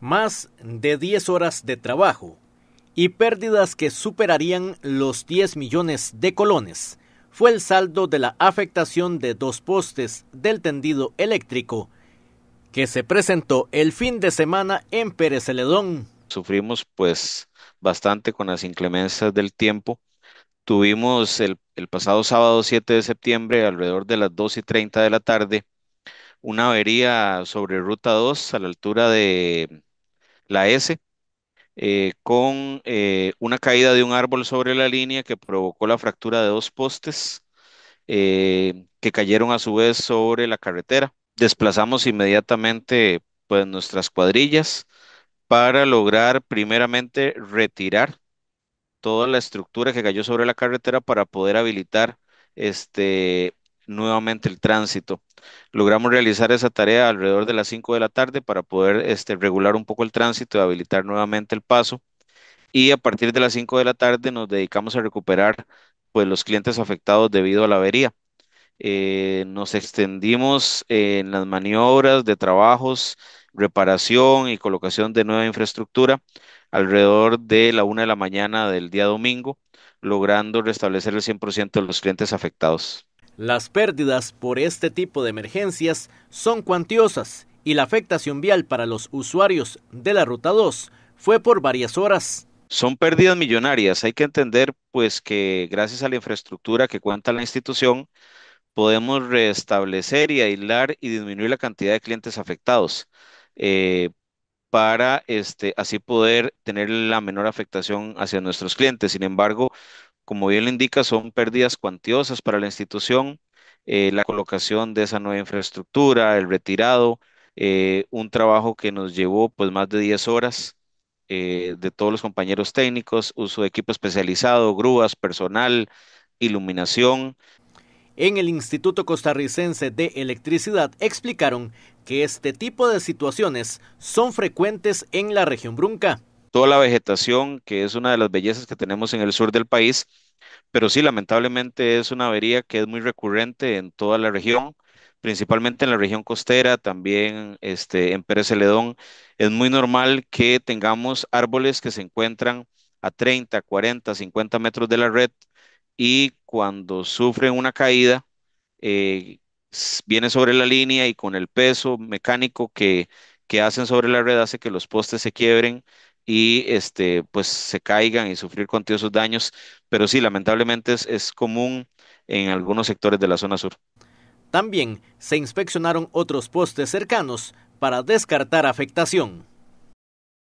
más de 10 horas de trabajo y pérdidas que superarían los 10 millones de colones fue el saldo de la afectación de dos postes del tendido eléctrico que se presentó el fin de semana en Pérez Sufrimos pues bastante con las inclemencias del tiempo. Tuvimos el, el pasado sábado 7 de septiembre alrededor de las 2 y 30 de la tarde una avería sobre Ruta 2 a la altura de la S, eh, con eh, una caída de un árbol sobre la línea que provocó la fractura de dos postes eh, que cayeron a su vez sobre la carretera. Desplazamos inmediatamente pues, nuestras cuadrillas para lograr primeramente retirar toda la estructura que cayó sobre la carretera para poder habilitar este, nuevamente el tránsito. Logramos realizar esa tarea alrededor de las 5 de la tarde para poder este, regular un poco el tránsito y habilitar nuevamente el paso. Y a partir de las 5 de la tarde nos dedicamos a recuperar pues, los clientes afectados debido a la avería. Eh, nos extendimos en las maniobras de trabajos, reparación y colocación de nueva infraestructura alrededor de la 1 de la mañana del día domingo, logrando restablecer el 100% de los clientes afectados. Las pérdidas por este tipo de emergencias son cuantiosas y la afectación vial para los usuarios de la Ruta 2 fue por varias horas. Son pérdidas millonarias. Hay que entender pues que gracias a la infraestructura que cuenta la institución podemos restablecer y aislar y disminuir la cantidad de clientes afectados eh, para este, así poder tener la menor afectación hacia nuestros clientes. Sin embargo, como bien lo indica, son pérdidas cuantiosas para la institución, eh, la colocación de esa nueva infraestructura, el retirado, eh, un trabajo que nos llevó pues más de 10 horas eh, de todos los compañeros técnicos, uso de equipo especializado, grúas, personal, iluminación. En el Instituto Costarricense de Electricidad explicaron que este tipo de situaciones son frecuentes en la región Brunca toda la vegetación, que es una de las bellezas que tenemos en el sur del país, pero sí, lamentablemente es una avería que es muy recurrente en toda la región, principalmente en la región costera, también este, en Pérez Celedón. Es muy normal que tengamos árboles que se encuentran a 30, 40, 50 metros de la red y cuando sufren una caída, eh, viene sobre la línea y con el peso mecánico que, que hacen sobre la red hace que los postes se quiebren y este, pues se caigan y sufrir contiosos daños. Pero sí, lamentablemente es, es común en algunos sectores de la zona sur. También se inspeccionaron otros postes cercanos para descartar afectación.